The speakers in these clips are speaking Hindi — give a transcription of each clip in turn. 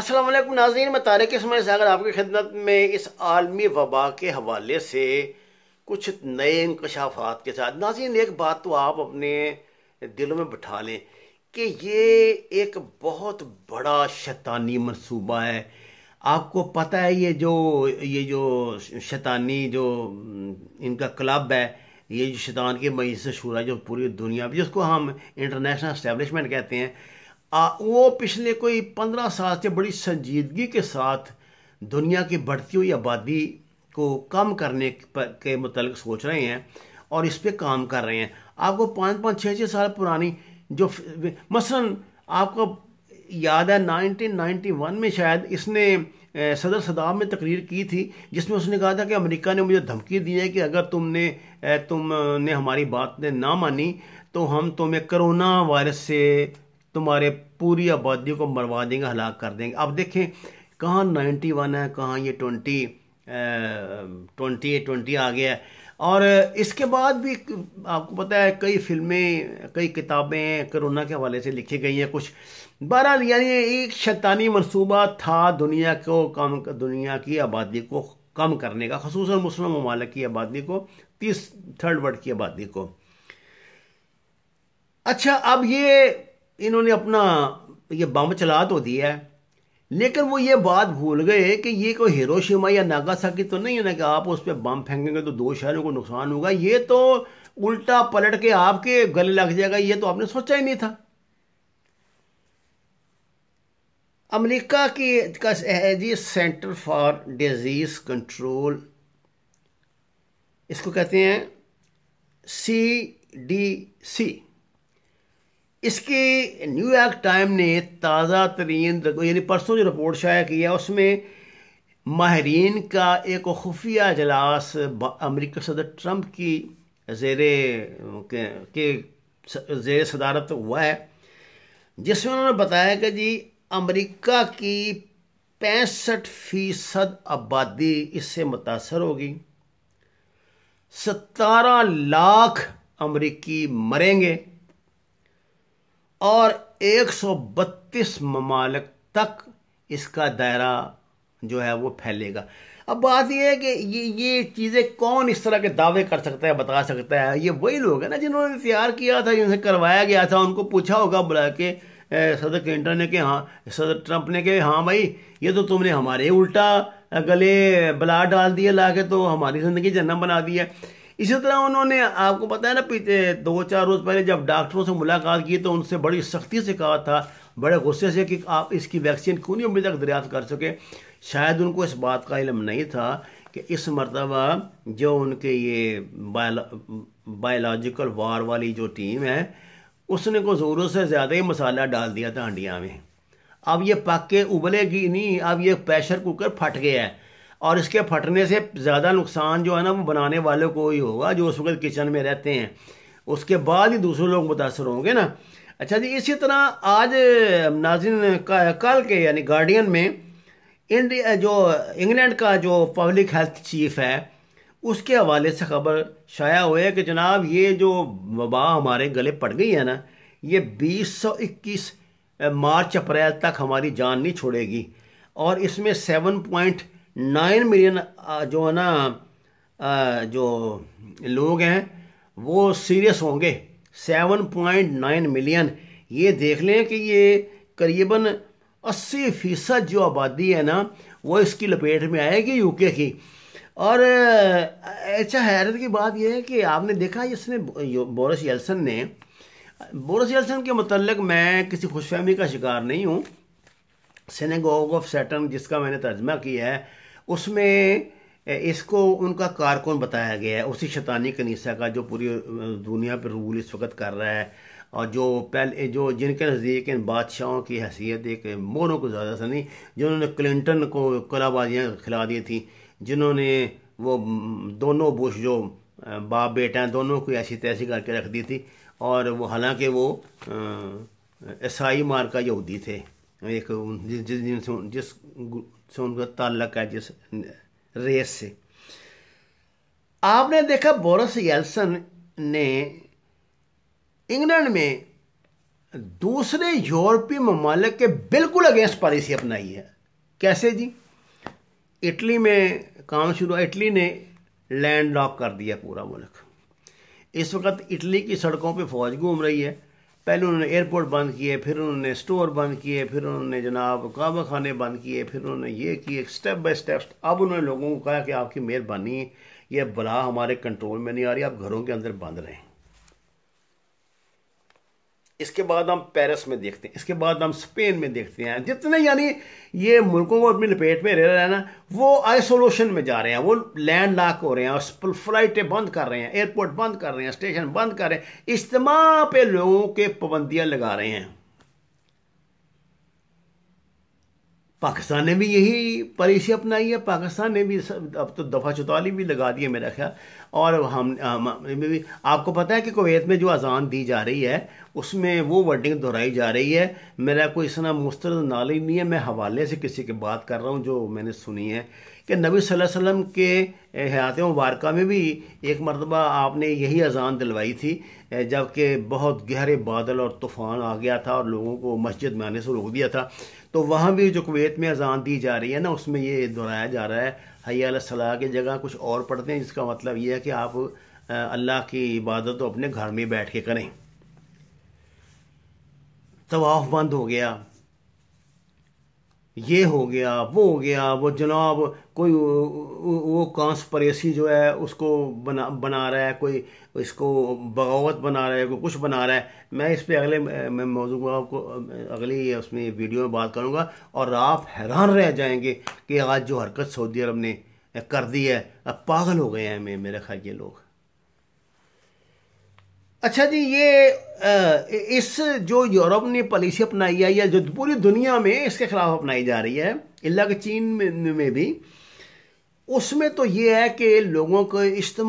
असलम नाजीन मैं तारक से सागर आपकी खिदमत में इस आलमी वबा के हवाले से कुछ नए इंकशाफात के साथ नाजीन एक बात तो आप अपने दिलों में बिठा लें कि ये एक बहुत बड़ा शैतानी मनसूबा है आपको पता है ये जो ये जो शैतानी जो इनका क्लब है ये जो शैतान के मई से शूरा जो पूरी दुनिया में जिसको हम इंटरनेशनल इस्टेब्लिशमेंट कहते हैं आ, वो पिछले कोई पंद्रह साल से बड़ी संजीदगी के साथ दुनिया की बढ़ती हुई आबादी को कम करने के मतलब सोच रहे हैं और इस पर काम कर रहे हैं आपको पाँच पाँच छः छः साल पुरानी जो मसलन आपको याद है 1991 में शायद इसने सदर सदाब में तकरीर की थी जिसमें उसने कहा था कि अमेरिका ने मुझे धमकी दी है कि अगर तुमने तुमने हमारी बात ने ना मानी तो हम तुम्हें करोना वायरस से तुम्हारे पूरी आबादी को मरवा देंगे हलाक कर देंगे अब देखें कहाँ नाइन्टी वन है कहाँ ये ट्वेंटी ट्वेंटी ट्वेंटी आ गया और इसके बाद भी आपको पता है कई फिल्में कई किताबें कोरोना के हवाले से लिखी गई हैं कुछ बहरहाल यानी एक शैतानी मनसूबा था दुनिया को कम दुनिया की आबादी को कम करने का खसूस मुस्लिम ममालक की आबादी को तीस थर्ड वर्ल्ड की आबादी को अच्छा अब ये इन्होंने अपना ये बम चला तो दिया है लेकिन वो ये बात भूल गए कि ये कोई हिरोशिमा या नागासाकी तो नहीं है ना कि आप उस पर बम फेंकेंगे तो दो शहरों को नुकसान होगा ये तो उल्टा पलट के आपके गले लग जाएगा ये तो आपने सोचा ही नहीं था अमेरिका की का है जी सेंटर फॉर डिजीज कंट्रोल इसको कहते हैं सी डी सी इसके न्यूयॉर्क टाइम ने ताज़ा तरीन यानी परसों जो रिपोर्ट शाया किया उसमें माहरीन का एक खुफिया अजलास अमरीका सदर ट्रंप की जेर के, के जेर सदारत हुआ है जिसमें उन्होंने बताया कि जी अमरीका की पैंसठ फीसद आबादी इससे मुतासर होगी सतारह लाख अमरीकी मरेंगे और 132 ममालक तक इसका दायरा जो है वो फैलेगा अब बात यह है कि ये ये चीज़ें कौन इस तरह के दावे कर सकता है बता सकता है ये वही लोग हैं ना जिन्होंने तैयार किया था जिनसे करवाया गया था उनको पूछा होगा बुला के सदर क्लिंटन ने कि हाँ सदर ट्रंप ने कि हाँ भाई ये तो तुमने हमारे उल्टा गले ब्ला डाल दिए ला के तो हमारी ज़िंदगी जन्म बना दी है इसी तरह उन्होंने आपको पता है ना पीछे दो चार रोज़ पहले जब डॉक्टरों से मुलाकात की तो उनसे बड़ी सख्ती से कहा था बड़े गुस्से से कि आप इसकी वैक्सीन क्यों नहीं अभी तक दरियात कर सके शायद उनको इस बात का इलम नहीं था कि इस मरतबा जो उनके ये बायोलॉजिकल वार वाली जो टीम है उसने को ज़रूरत से ज़्यादा ही मसाला डाल दिया था हंडिया में अब ये पक के उबलेगी नहीं अब ये प्रेशर कुकर फट गया है और इसके फटने से ज़्यादा नुकसान जो है ना वो बनाने वाले को ही होगा जो उस वक्त किचन में रहते हैं उसके बाद ही दूसरे लोग मुतासर होंगे ना अच्छा जी इसी तरह आज नाजिन का कल के यानी गार्डियन में इंडिया जो इंग्लैंड का जो पब्लिक हेल्थ चीफ है उसके हवाले से खबर शाया हुआ है कि जनाब ये जो वबा हमारे गले पड़ गई है ना ये 2021 मार्च अप्रैल तक हमारी जान नहीं छोड़ेगी और इसमें पॉइंट नाइन मिलियन जो है ना जो लोग हैं वो सीरियस होंगे सेवन पॉइंट नाइन मिलियन ये देख लें कि ये करीबन अस्सी फीसद जो आबादी है ना वो इसकी लपेट में आएगी यूके की और अच्छा हैरत की बात यह है कि आपने देखा इसने बोरस येल्सन ने बोरिस येल्सन के मतलब मैं किसी खुश फहमी का शिकार नहीं हूँ सेनेगोग ऑफ सैटन जिसका मैंने तर्जमा किया है उसमें इसको उनका कारकुन बताया गया है उसी शैतानी कनीसा का जो पूरी दुनिया पर रूल इस वक्त कर रहा है और जो पहले जो जिनके नज़दीक इन बादशाहों की हैसियत एक मोरों को ज़्यादा सा नहीं जिन्होंने क्लिंटन को कलाबाजियाँ खिला दी थी जिन्होंने वो दोनों बुश जो बाप बेटा हैं दोनों को ऐसी तैसी करके रख दी थी और वो हालांकि वो ईसाई मार का यहूदी थे एक जिस जिस दिन से जिस से उनका ताल्लक है जिस रेस से आपने देखा बोरस येल्सन ने इंग्लैंड में दूसरे यूरोपीय ममालिक के बिल्कुल अगेंस्ट पॉलिसी अपनाई है कैसे जी इटली में काम शुरू हुआ इटली ने लैंड लॉक कर दिया पूरा मुल्क इस वक्त इटली की सड़कों पे फौज घूम रही है पहले उन्होंने एयरपोर्ट बंद किए फिर उन्होंने स्टोर बंद किए फिर उन्होंने जनाब काबा खाने बंद किए फिर उन्होंने ये किए स्टेप बाय स्टेप अब उन्होंने लोगों को कहा कि आपकी मेहरबानी ये बला हमारे कंट्रोल में नहीं आ रही आप घरों के अंदर बंद रहें इसके बाद हम पेरिस में देखते हैं इसके बाद हम स्पेन में देखते हैं जितने यानी ये मुल्कों को अपनी लपेट में रह रहे हैं ना वो आइसोलेशन में जा रहे हैं वो लैंड लॉक हो रहे हैं और फ्लाइटें बंद कर रहे हैं एयरपोर्ट बंद कर रहे हैं स्टेशन बंद कर रहे हैं इज्तम पे लोगों के पाबंदियां लगा रहे हैं पाकिस्तान ने भी यही पॉलिसी अपनाई है पाकिस्तान ने भी सब अब तो दफ़ा चौताली भी लगा दी है मेरा ख्याल और हम, हम आपको पता है कि कुवैत में जो अजान दी जा रही है उसमें वो वर्डिंग दोहराई जा रही है मेरा कोई इस मुस्तरद नाली नहीं है मैं हवाले से किसी की बात कर रहा हूँ जो मैंने सुनी है कि नबी सल्लल्लाहु अलैहि वसल्लम के हयात मुबारक में भी एक मरतबा आपने यही अजान दिलवाई थी जबकि बहुत गहरे बादल और तूफ़ान आ गया था और लोगों को मस्जिद में आने से रोक दिया था तो वहाँ भी जो कुवैत में अजान दी जा रही है ना उसमें ये दोहराया जा रहा है हया सलाह की जगह कुछ और पढ़ते हैं जिसका मतलब यह है कि आप अल्लाह की इबादत तो अपने घर में बैठ के करें तवाफ़ बंद हो गया ये हो गया वो हो गया वो जनाब कोई वो कॉन्सपरेसी जो है उसको बना बना रहा है कोई इसको बगावत बना रहा है कोई कुछ बना रहा है मैं इस पर अगले मैं मौजूद को आपको अगली उसमें वीडियो में बात करूँगा और आप हैरान रह जाएंगे कि आज जो हरकत सऊदी अरब ने कर दी है अब पागल हो गए हैं मेरे ख्याल ये लोग अच्छा जी ये इस जो यूरोप ने पॉलिसी अपनाई है या जो पूरी दुनिया में इसके खिलाफ अपनाई जा रही है इलाक चीन में भी उसमें तो ये है कि लोगों के इज्तम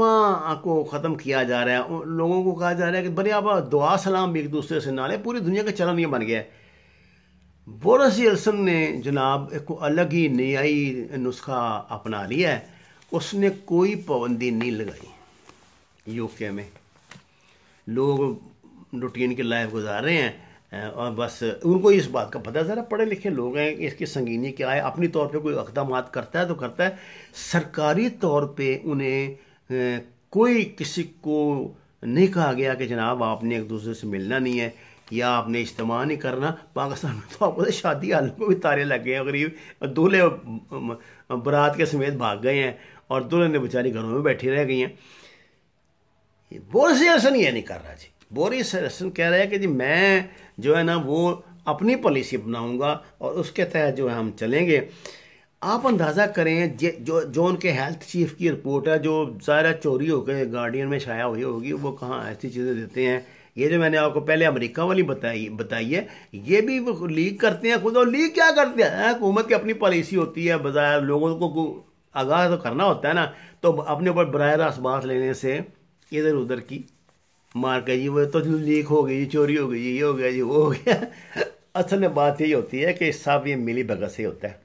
को ख़त्म किया जा रहा है लोगों को कहा जा रहा है कि बड़े आप दुआ सलाम एक दूसरे से ना पूरी दुनिया का चलन ये बन गया है बोरस यल्सन ने जनाब एक अलग ही नयाई नुस्खा अपना लिया है उसने कोई पाबंदी नहीं लगाई यूके में लोग रूटीन की लाइफ गुजार रहे हैं और बस उनको इस बात का पता है ज़रा पढ़े लिखे लोग हैं कि इसकी संगीनी क्या है अपनी तौर पे कोई इकदाम करता है तो करता है सरकारी तौर पे उन्हें कोई किसी को नहीं कहा गया कि जनाब आपने एक दूसरे से मिलना नहीं है या आपने इज्तम नहीं करना पाकिस्तान में तो आपको शादी हाल को भी तारे लग गए हैं गरीब दूल्हे बारात के समेत भाग गए हैं और दूल्हे ने बेचारी घरों में बैठी रह गई हैं ये बोरिस जॉनसन ये नहीं कर रहा जी बोरिस जॉनसन कह रहा है कि जी मैं जो है ना वो अपनी पॉलिसी बनाऊंगा और उसके तहत जो है हम चलेंगे आप अंदाज़ा करें जो जो उनके हेल्थ चीफ की रिपोर्ट है जो ज़्यादा चोरी होकर गार्डियन में छाया हुई होगी वो कहाँ ऐसी चीज़ें देते हैं ये जो मैंने आपको पहले अमेरिका वाली बताई बताई है ये भी लीक करते हैं खुद और लीक क्या करते हैं हाँ, हुकूमत की अपनी पॉलिसी होती है बजाय लोगों को आगाह तो करना होता है ना तो अपने ऊपर बराह बरह रास्त बात लेने से इधर उधर की मार के जी वो तो लीक हो गई चोरी हो गई ये हो गया जी वो हो गया असल में बात यही होती है कि सब ये मिली भगत से होता है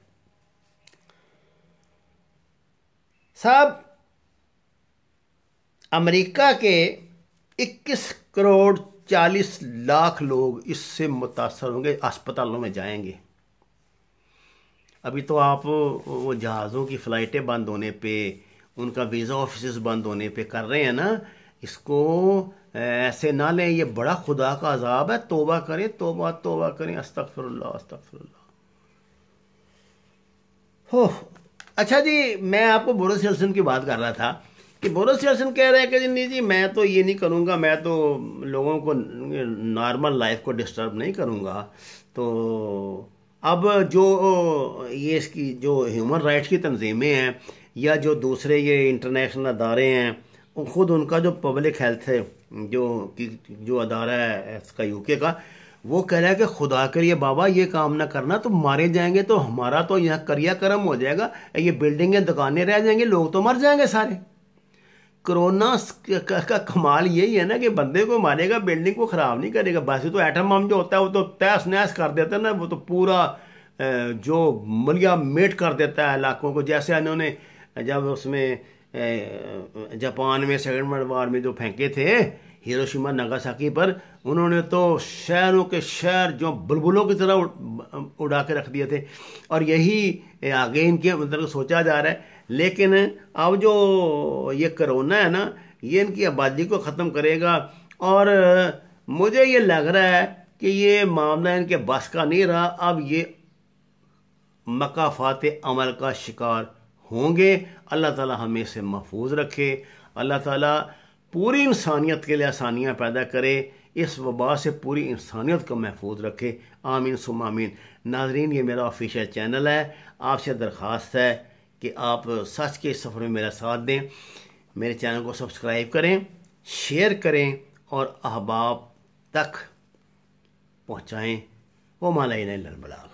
साहब अमेरिका के 21 करोड़ 40 लाख लोग इससे मुतासर होंगे अस्पतालों में जाएंगे अभी तो आप वो जहाज़ों की फ़्लाइटें बंद होने पे उनका वीज़ा ऑफिस बंद होने पे कर रहे हैं ना इसको ऐसे ना लें ये बड़ा खुदा का अजाब है तोबा करें तोबा तोबा करें अस्तफरल्ला अस्तफरल्ला हो अच्छा जी मैं आपको बोरस यल्सन की बात कर रहा था कि बोरस यल्सन कह रहे हैं कि जी नहीं जी मैं तो ये नहीं करूँगा मैं तो लोगों को नॉर्मल लाइफ को डिस्टर्ब नहीं करूँगा तो अब जो ये इसकी जो ह्यूमन राइट्स की तंजीमें हैं या जो दूसरे ये इंटरनेशनल अदारे हैं ख़ुद उनका जो पब्लिक हेल्थ है जो कि जो अदारा है इसका यूके का वो कह रहा है कि खुदा के लिए बाबा ये काम ना करना तो मारे जाएंगे तो हमारा तो यहाँ करिया करम हो जाएगा ये बिल्डिंगें दुकानें रह जाएंगे लोग तो मर जाएंगे सारे कोरोना का, कमाल यही है ना कि बंदे को मारेगा बिल्डिंग को ख़राब नहीं करेगा बस तो एटम बम जो होता है वो तो तहस नहस कर देता है ना वो तो पूरा जो मलिया मेट कर देता है इलाकों को जैसे इन्होंने जब उसमें जापान में सेकेंड वर्ल्ड वार में जो फेंके थे हिरोशिमा नागासाकी पर उन्होंने तो शहरों के शहर जो बुलबुलों की तरह उड़ा के रख दिए थे और यही आगे इनके मतलब सोचा जा रहा है लेकिन अब जो ये करोना है ना ये इनकी आबादी को ख़त्म करेगा और मुझे ये लग रहा है कि ये मामला इनके बस का नहीं रहा अब ये मकाफात अमल का शिकार होंगे अल्लाह ताला हमें से महफूज रखे अल्लाह ताला पूरी इंसानियत के लिए आसानियाँ पैदा करे इस वबा से पूरी इंसानियत को महफूज रखे आमीन सुम आमीन नाजरीन ये मेरा ऑफिशियल चैनल है आपसे दरख्वास्त है कि आप सच के इस सफ़र में मेरा साथ दें मेरे चैनल को सब्सक्राइब करें शेयर करें और अहबाब तक पहुँचाएँ वो माला लड़बड़ा